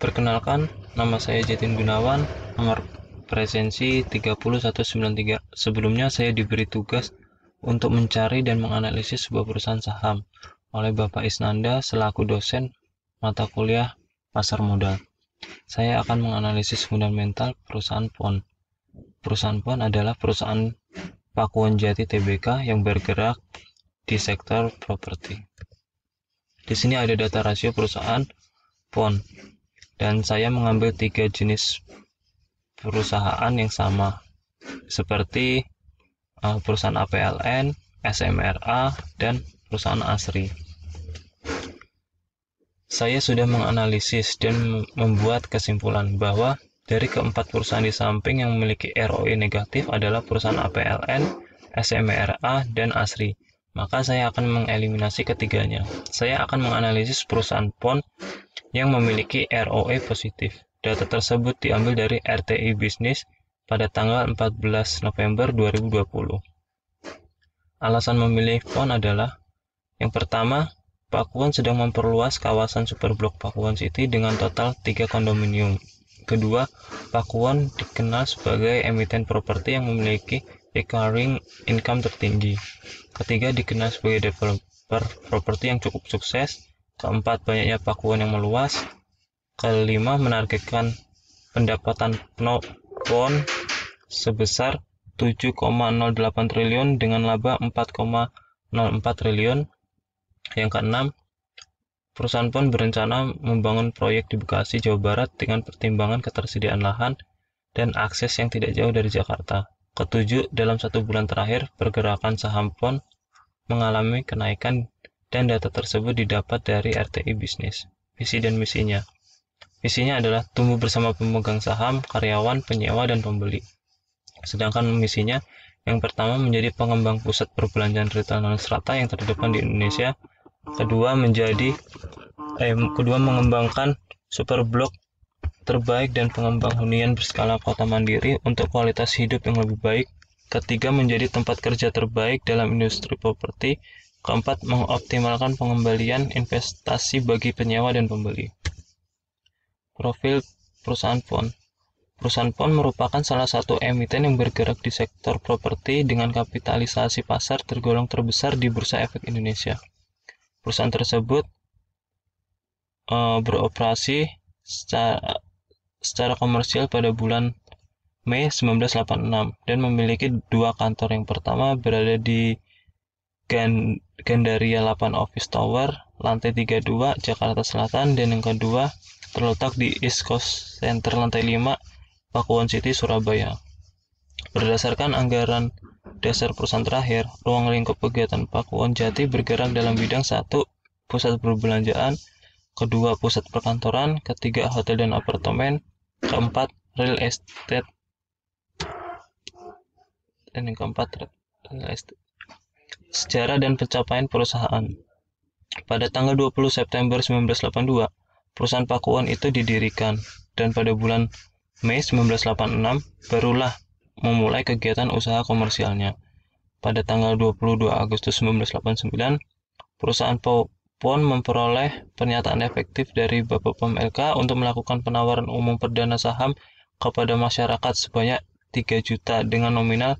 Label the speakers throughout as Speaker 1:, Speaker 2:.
Speaker 1: Perkenalkan, nama saya Jatin Gunawan, nomor presensi 3193. Sebelumnya saya diberi tugas untuk mencari dan menganalisis sebuah perusahaan saham oleh Bapak Isnanda selaku dosen mata kuliah pasar modal. Saya akan menganalisis fundamental perusahaan PON. Perusahaan PON adalah perusahaan Pakuan Jati TBK yang bergerak di sektor properti. Di sini ada data rasio perusahaan PON dan saya mengambil tiga jenis perusahaan yang sama seperti uh, perusahaan APLN, SMRA, dan perusahaan ASRI. Saya sudah menganalisis dan membuat kesimpulan bahwa dari keempat perusahaan di samping yang memiliki ROI negatif adalah perusahaan APLN, SMRA, dan ASRI. Maka saya akan mengeliminasi ketiganya. Saya akan menganalisis perusahaan PON yang memiliki ROE positif. Data tersebut diambil dari RTI Bisnis pada tanggal 14 November 2020. Alasan memilih PON adalah yang pertama, Pakuan sedang memperluas kawasan Superblok Pakuan City dengan total 3 kondominium. Kedua, Pakuan dikenal sebagai emiten properti yang memiliki recurring income tertinggi. Ketiga, dikenal sebagai developer properti yang cukup sukses Keempat, banyaknya pakuan yang meluas. Kelima, menargetkan pendapatan PON sebesar 7,08 triliun dengan laba 4,04 triliun. Yang keenam, perusahaan PON berencana membangun proyek di Bekasi, Jawa Barat dengan pertimbangan ketersediaan lahan dan akses yang tidak jauh dari Jakarta. Ketujuh, dalam satu bulan terakhir, pergerakan saham PON mengalami kenaikan dan data tersebut didapat dari RTI Bisnis. Visi dan misinya. Misinya adalah tumbuh bersama pemegang saham, karyawan, penyewa, dan pembeli. Sedangkan misinya, yang pertama menjadi pengembang pusat perbelanjaan retail non strata yang terdepan di Indonesia. Kedua menjadi eh, kedua mengembangkan super blok terbaik dan pengembang hunian berskala kota mandiri untuk kualitas hidup yang lebih baik. Ketiga menjadi tempat kerja terbaik dalam industri properti Keempat, mengoptimalkan pengembalian investasi bagi penyewa dan pembeli. Profil perusahaan PON Perusahaan PON merupakan salah satu emiten yang bergerak di sektor properti dengan kapitalisasi pasar tergolong terbesar di Bursa Efek Indonesia. Perusahaan tersebut e, beroperasi secara, secara komersial pada bulan Mei 1986 dan memiliki dua kantor. Yang pertama berada di Gandaria 8 Office Tower, lantai 32, Jakarta Selatan, dan yang kedua terletak di East Coast Center lantai 5, pakuan City, Surabaya. Berdasarkan anggaran dasar perusahaan terakhir, ruang lingkup kegiatan pakuan Jati bergerak dalam bidang satu pusat perbelanjaan, kedua pusat perkantoran, ketiga hotel dan apartemen, keempat real estate, dan yang keempat real estate. Sejarah dan pencapaian perusahaan. Pada tanggal 20 September 1982, perusahaan Pakuan itu didirikan dan pada bulan Mei 1986 barulah memulai kegiatan usaha komersialnya. Pada tanggal 22 Agustus 1989, perusahaan Pakuan memperoleh pernyataan efektif dari Bapak Pem LK untuk melakukan penawaran umum perdana saham kepada masyarakat sebanyak 3 juta dengan nominal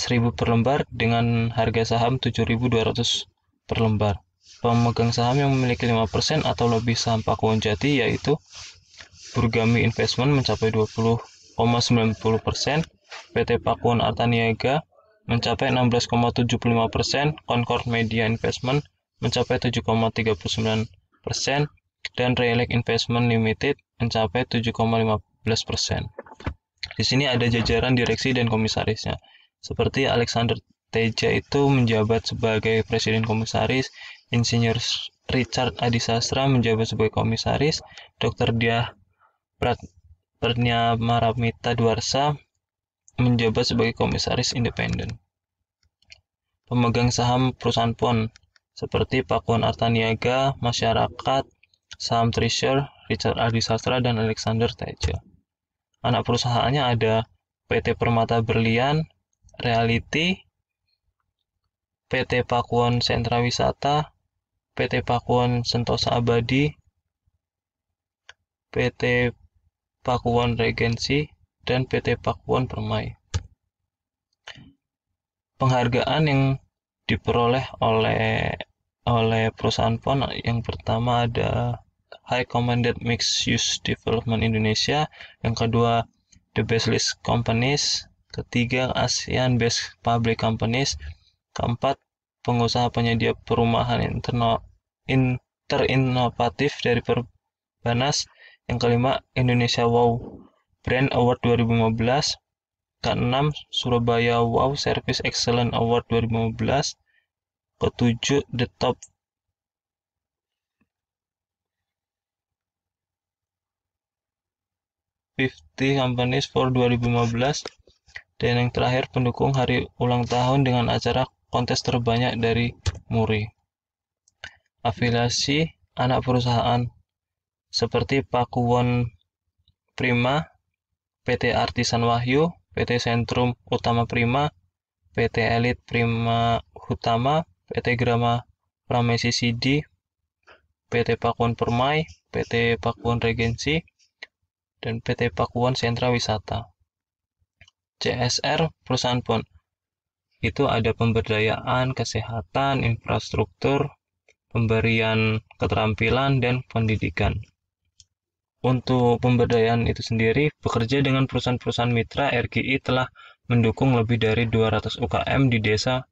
Speaker 1: 1000 per lembar dengan harga saham 7200 per lembar. Pemegang saham yang memiliki 5% atau lebih saham Pakuan Jati yaitu Burgami Investment mencapai 20,90%, PT Pakuan Artaniaga mencapai 16,75%, Concord Media Investment mencapai 7,39%, dan Relic Investment Limited mencapai 7,15%. Di sini ada jajaran direksi dan komisarisnya seperti Alexander Teja itu menjabat sebagai Presiden Komisaris, Insinyur Richard Adisastra menjabat sebagai Komisaris, Dr. Diah Prat Duarsa menjabat sebagai Komisaris Independen. Pemegang saham perusahaan PON seperti Pakuan Artaniaga, Masyarakat, Saham Treasure, Richard Adisastra, dan Alexander Teja. Anak perusahaannya ada PT Permata Berlian, Reality, PT Pakuan Sentra Wisata, PT Pakuan Sentosa Abadi, PT Pakuan Regensi, dan PT Pakuan Permai. Penghargaan yang diperoleh oleh oleh perusahaan PON yang pertama ada High Commanded Mixed Use Development Indonesia, yang kedua The Best List Companies, ketiga ASEAN Best public companies, keempat pengusaha penyedia perumahan interno, terinovatif dari Perbanas, yang kelima Indonesia Wow Brand Award 2015, keenam Surabaya Wow Service Excellent Award 2015, ketujuh The Top Fifty Companies for 2015 dan yang terakhir pendukung hari ulang tahun dengan acara kontes terbanyak dari Muri. Afiliasi anak perusahaan seperti Pakuwon Prima, PT Artisan Wahyu, PT Sentrum Utama Prima, PT Elit Prima Utama, PT Grama Pramesi CD, PT Pakuan Permai, PT Pakuan Regensi, dan PT Pakuan Sentra Wisata. CSR perusahaan pun. Itu ada pemberdayaan, kesehatan, infrastruktur, pemberian keterampilan, dan pendidikan. Untuk pemberdayaan itu sendiri, bekerja dengan perusahaan-perusahaan mitra RGI telah mendukung lebih dari 200 UKM di desa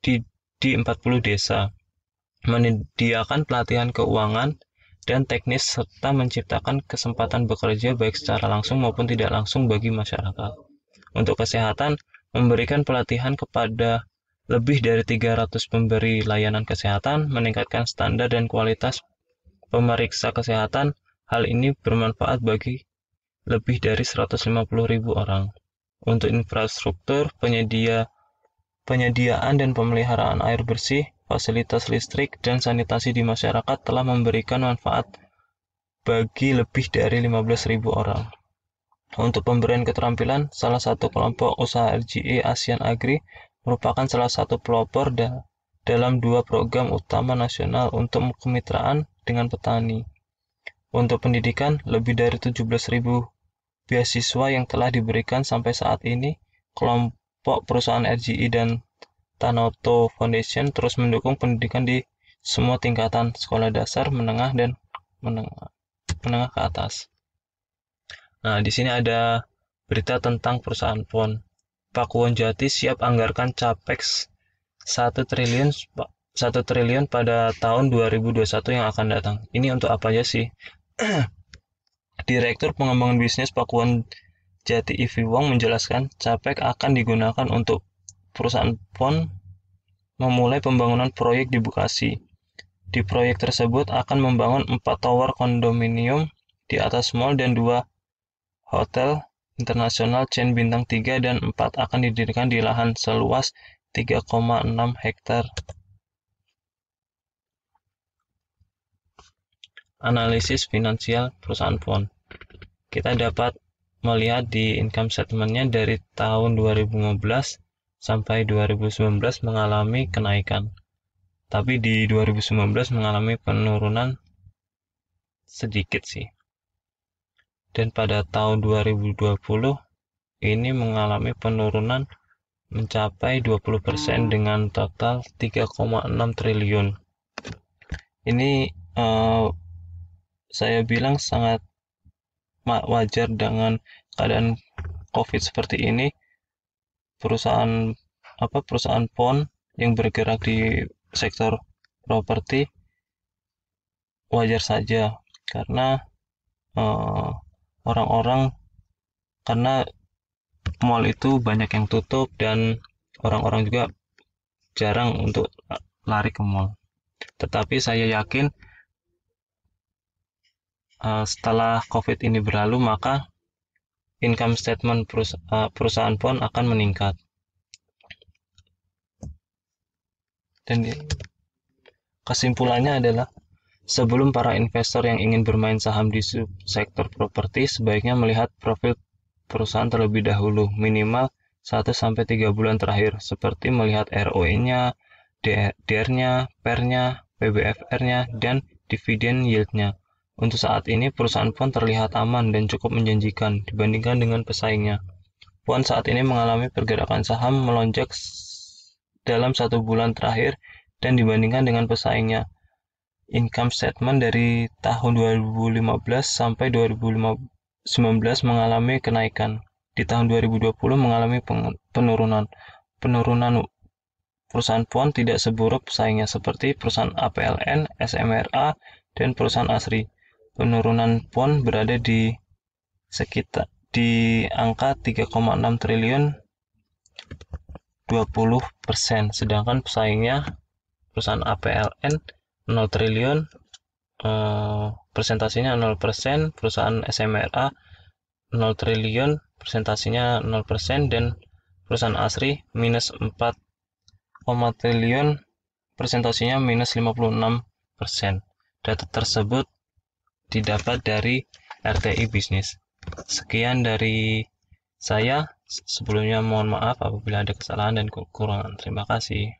Speaker 1: di, di 40 desa, menyediakan pelatihan keuangan, dan teknis serta menciptakan kesempatan bekerja baik secara langsung maupun tidak langsung bagi masyarakat. Untuk kesehatan, memberikan pelatihan kepada lebih dari 300 pemberi layanan kesehatan, meningkatkan standar dan kualitas pemeriksa kesehatan. Hal ini bermanfaat bagi lebih dari 150.000 orang. Untuk infrastruktur, penyedia, penyediaan dan pemeliharaan air bersih, fasilitas listrik, dan sanitasi di masyarakat telah memberikan manfaat bagi lebih dari 15.000 orang. Untuk pemberian keterampilan, salah satu kelompok usaha RGE ASEAN Agri merupakan salah satu pelopor da dalam dua program utama nasional untuk kemitraan dengan petani. Untuk pendidikan, lebih dari 17.000 beasiswa yang telah diberikan sampai saat ini, kelompok perusahaan RGE dan Tanoto Foundation terus mendukung pendidikan di semua tingkatan sekolah dasar, menengah, dan menengah, menengah ke atas. Nah, di sini ada berita tentang perusahaan PON. Pakuwon Jati siap anggarkan capex 1 triliun 1 triliun pada tahun 2021 yang akan datang. Ini untuk apa aja sih? Direktur Pengembangan Bisnis Pakuan Jati Ivi Wong menjelaskan, Capek akan digunakan untuk perusahaan PON memulai pembangunan proyek di Bekasi. Di proyek tersebut akan membangun 4 tower kondominium di atas mall dan 2 hotel internasional chain bintang 3 dan 4 akan didirikan di lahan seluas 3,6 hektar. Analisis finansial perusahaan PON. Kita dapat melihat di income statementnya dari tahun 2015 sampai 2019 mengalami kenaikan. Tapi di 2019 mengalami penurunan sedikit sih. Dan pada tahun 2020 ini mengalami penurunan mencapai 20% hmm. dengan total 3,6 triliun. Ini uh, saya bilang sangat wajar dengan keadaan COVID seperti ini perusahaan apa perusahaan pon yang bergerak di sektor properti wajar saja karena orang eh, orang-orang karena mall itu banyak yang tutup dan orang-orang juga jarang untuk lari ke mall. Tetapi saya yakin uh, setelah COVID ini berlalu maka income statement eh, perusahaan pun akan meningkat. Dan kesimpulannya adalah sebelum para investor yang ingin bermain saham di sektor properti sebaiknya melihat profil perusahaan terlebih dahulu, minimal 1 sampai 3 bulan terakhir seperti melihat ROE-nya, DR-nya, e-, e PER-nya, PBFR-nya, e dan dividen yield-nya. Untuk saat ini, perusahaan Puan terlihat aman dan cukup menjanjikan dibandingkan dengan pesaingnya. Puan saat ini mengalami pergerakan saham melonjak dalam satu bulan terakhir dan dibandingkan dengan pesaingnya. Income statement dari tahun 2015 sampai 2019 mengalami kenaikan. Di tahun 2020 mengalami penurunan. Penurunan perusahaan Puan tidak seburuk pesaingnya seperti perusahaan APLN, SMRA, dan perusahaan Asri penurunan PON berada di sekitar di angka 3,6 triliun 20%, persen, sedangkan pesaingnya perusahaan APLN 0 triliun eh, presentasinya 0%, perusahaan SMRA 0 triliun presentasinya 0% dan perusahaan Asri minus 4, triliun presentasinya minus 56%. Data tersebut didapat dari RTI Bisnis. Sekian dari saya. Sebelumnya mohon maaf apabila ada kesalahan dan kekurangan. Terima kasih.